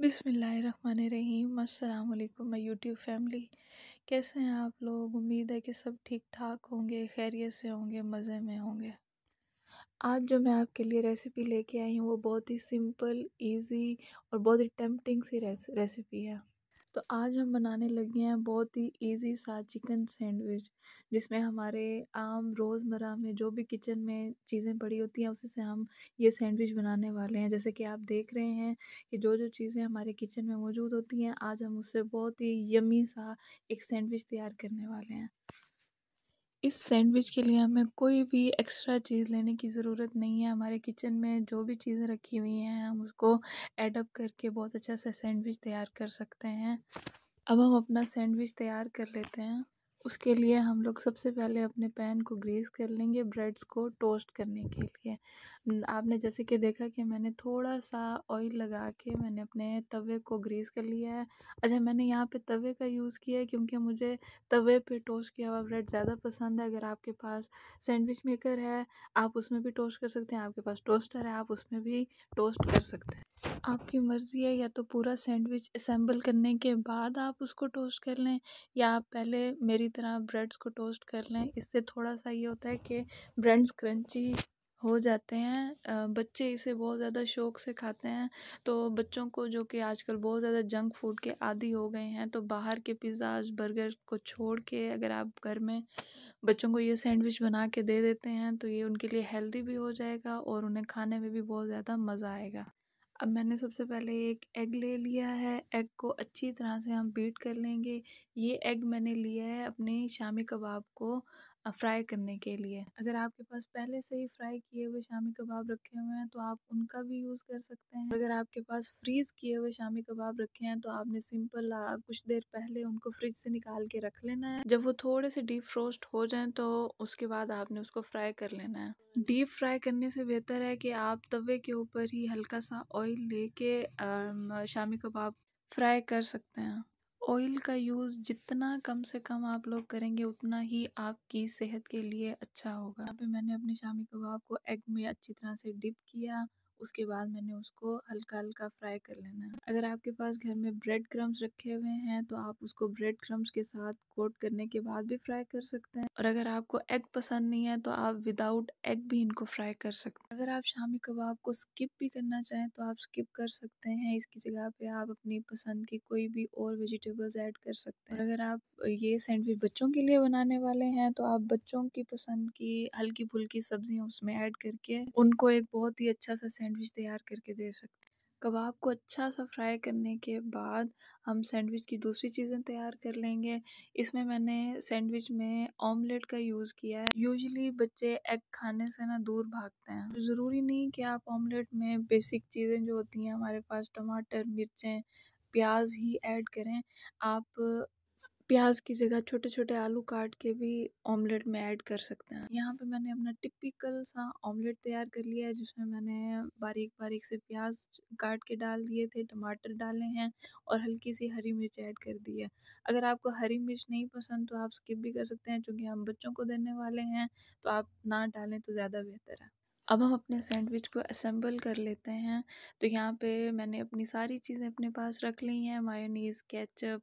बिसमीम अल्लाम मैं यूट्यूब फैमिली कैसे हैं आप लोग उम्मीद है कि सब ठीक ठाक होंगे खैरियत से होंगे मज़े में होंगे आज जो मैं आपके लिए रेसिपी लेके आई हूँ वो बहुत ही सिंपल इजी और बहुत ही टेम्पटिंग सी रेसिपी है तो आज हम बनाने लगे हैं बहुत ही इजी सा चिकन सैंडविच जिसमें हमारे आम रोज़मर्रा में जो भी किचन में चीज़ें पड़ी होती हैं उसी से हम ये सैंडविच बनाने वाले हैं जैसे कि आप देख रहे हैं कि जो जो चीज़ें हमारे किचन में मौजूद होती हैं आज हम उससे बहुत ही यमी सा एक सैंडविच तैयार करने वाले हैं इस सैंडविच के लिए हमें कोई भी एक्स्ट्रा चीज़ लेने की ज़रूरत नहीं है हमारे किचन में जो भी चीज़ें रखी हुई हैं हम उसको एडअप करके बहुत अच्छा सा सैंडविच तैयार कर सकते हैं अब हम अपना सैंडविच तैयार कर लेते हैं उसके लिए हम लोग सबसे पहले अपने पैन को ग्रीस कर लेंगे ब्रेड्स को टोस्ट करने के लिए आपने जैसे कि देखा कि मैंने थोड़ा सा ऑयल लगा के मैंने अपने तवे को ग्रीस कर लिया है अच्छा मैंने यहाँ पे तवे का यूज़ किया है क्योंकि मुझे तवे पे टोस्ट किया हुआ ब्रेड ज़्यादा पसंद है अगर आपके पास सैंडविच मेकर है आप उसमें भी टोस्ट कर सकते हैं आपके पास टोस्टर है आप उसमें भी टोस्ट कर सकते हैं आपकी मर्ज़ी है या तो पूरा सैंडविच असम्बल करने के बाद आप उसको टोस्ट कर लें या आप पहले मेरी तरह ब्रेड्स को टोस्ट कर लें इससे थोड़ा सा ये होता है कि ब्रेड्स क्रंची हो जाते हैं बच्चे इसे बहुत ज़्यादा शौक से खाते हैं तो बच्चों को जो कि आजकल बहुत ज़्यादा जंक फूड के आदि हो गए हैं तो बाहर के पिज़्ज़ाज बर्गर को छोड़ के अगर आप घर में बच्चों को ये सैंडविच बना के दे देते हैं तो ये उनके लिए हेल्दी भी हो जाएगा और उन्हें खाने में भी बहुत ज़्यादा मज़ा आएगा अब मैंने सबसे पहले एक एग ले लिया है एग को अच्छी तरह से हम बीट कर लेंगे ये एग मैंने लिया है अपने शामी कबाब को फ्राई करने के लिए अगर आपके पास पहले से ही फ्राई किए हुए शामी कबाब रखे हुए हैं तो आप उनका भी यूज़ कर सकते हैं अगर आपके पास फ्रीज़ किए हुए शामी कबाब रखे हैं तो आपने सिंपल कुछ देर पहले उनको फ्रिज से निकाल के रख लेना है जब वो थोड़े से डीप फ्रोस्ट हो जाए तो उसके बाद आपने उसको फ्राई कर लेना है डीप फ्राई करने से बेहतर है कि आप तवे के ऊपर ही हल्का सा ऑयल ऑयल लेके शामी कबाब फ्राई कर सकते हैं ऑयल का यूज़ जितना कम से कम आप लोग करेंगे उतना ही आपकी सेहत के लिए अच्छा होगा यहाँ पे मैंने अपने शामी कबाब को एग में अच्छी तरह से डिप किया उसके बाद मैंने उसको हल्का हल्का फ्राई कर लेना है अगर आपके पास घर में ब्रेड क्रम्स रखे हुए हैं तो आप उसको ब्रेड क्रम्स के साथ कोट करने के बाद भी फ्राई कर सकते हैं और अगर आपको एग पसंद नहीं है तो आप विदाउट एग भी इनको फ्राई कर सकते हैं अगर आप शामी कबाब को स्किप भी करना चाहें तो आप स्किप कर सकते हैं इसकी जगह पे आप अपनी पसंद की कोई भी और वेजिटेबल्स ऐड कर सकते हैं अगर आप ये सैंडविच बच्चों के लिए बनाने वाले हैं तो आप बच्चों की पसंद की हल्की फुल्की सब्जियां उसमें ऐड करके उनको एक बहुत ही अच्छा सा सैंडविच सैंडविच तैयार करके दे सकते कबाब को अच्छा सा फ्राई करने के बाद हम सैंडविच की दूसरी चीज़ें तैयार कर लेंगे इसमें मैंने सैंडविच में ऑमलेट का यूज़ किया है यूजली बच्चे एग खाने से ना दूर भागते हैं ज़रूरी नहीं कि आप ऑमलेट में बेसिक चीज़ें जो होती हैं हमारे पास टमाटर मिर्चें प्याज ही ऐड करें आप प्याज की जगह छोटे छोटे आलू काट के भी ऑमलेट में ऐड कर सकते हैं यहाँ पे मैंने अपना टिपिकल सा ऑमलेट तैयार कर लिया है जिसमें मैंने बारीक बारीक से प्याज काट के डाल दिए थे टमाटर डाले हैं और हल्की सी हरी मिर्च ऐड कर दी है अगर आपको हरी मिर्च नहीं पसंद तो आप स्किप भी कर सकते हैं चूँकि हम बच्चों को देने वाले हैं तो आप ना डालें तो ज़्यादा बेहतर है अब हम अपने सैंडविच को असेंबल कर लेते हैं तो यहाँ पे मैंने अपनी सारी चीज़ें अपने पास रख ली हैं मायोनीज़ केचप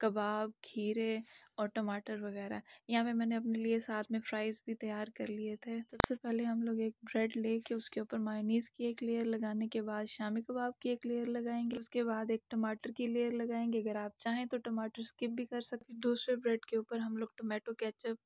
कबाब खीरे और टमाटर वगैरह यहाँ पे मैंने अपने लिए साथ में फ्राइज़ भी तैयार कर लिए थे सबसे पहले हम लोग एक ब्रेड ले के उसके ऊपर मायोनीज़ की एक लेयर लगाने के बाद शामी कबाब की एक लेयर लगाएंगे उसके बाद एक टमाटर की लेयर लगाएंगे अगर आप चाहें तो टमाटर स्किप भी कर सकते दूसरे ब्रेड के ऊपर हम लोग टोमेटो केचप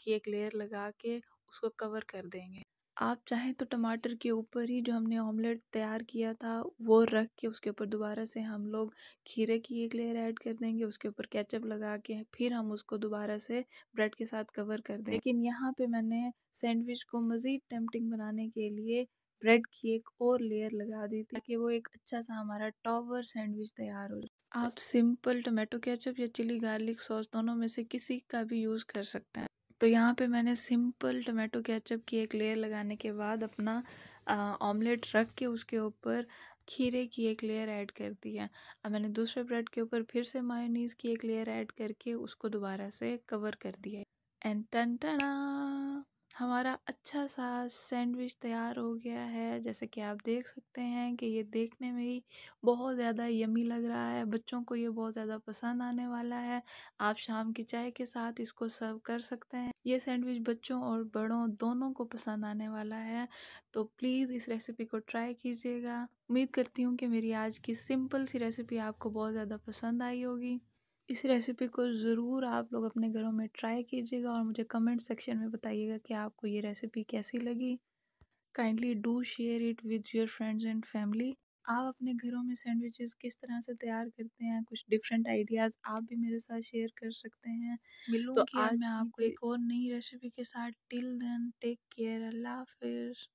की एक लेयर लगा के उसको कवर कर देंगे आप चाहें तो टमाटर के ऊपर ही जो हमने ऑमलेट तैयार किया था वो रख के उसके ऊपर दोबारा से हम लोग खीरे की एक लेयर ऐड कर देंगे उसके ऊपर केचप लगा के फिर हम उसको दोबारा से ब्रेड के साथ कवर कर दें लेकिन यहाँ पे मैंने सैंडविच को मज़ीद टेम्पटिंग बनाने के लिए ब्रेड की एक और लेयर लगा दी थी ताकि वो एक अच्छा सा हमारा टॉवर सैंडविच तैयार हो जाए आप सिंपल टोमेटो केचप या चिली गार्लिक सॉस दोनों में से किसी का भी यूज़ कर सकते हैं तो यहाँ पे मैंने सिंपल टमेटो केचप की एक लेयर लगाने के बाद अपना ऑमलेट रख के उसके ऊपर खीरे की एक लेयर ऐड कर दी है अब मैंने दूसरे ब्रेड के ऊपर फिर से मायोनीज़ की एक लेयर ऐड करके उसको दोबारा से कवर कर दिया एंड टन टना हमारा अच्छा सा सैंडविच तैयार हो गया है जैसे कि आप देख सकते हैं कि ये देखने में ही बहुत ज़्यादा यमी लग रहा है बच्चों को ये बहुत ज़्यादा पसंद आने वाला है आप शाम की चाय के साथ इसको सर्व कर सकते हैं ये सैंडविच बच्चों और बड़ों दोनों को पसंद आने वाला है तो प्लीज़ इस रेसिपी को ट्राई कीजिएगा उम्मीद करती हूँ कि मेरी आज की सिंपल सी रेसिपी आपको बहुत ज़्यादा पसंद आई होगी इस रेसिपी को ज़रूर आप लोग अपने घरों में ट्राई कीजिएगा और मुझे कमेंट सेक्शन में बताइएगा कि आपको ये रेसिपी कैसी लगी kindly do share it with your friends and family आप अपने घरों में सैंडविचेस किस तरह से तैयार करते हैं कुछ डिफरेंट आइडियाज़ आप भी मेरे साथ शेयर कर सकते हैं मिलूंगी तो आज मैं आपको एक और नई रेसिपी के साथ टिल देन टेक केयर अल्लाह हाफिज़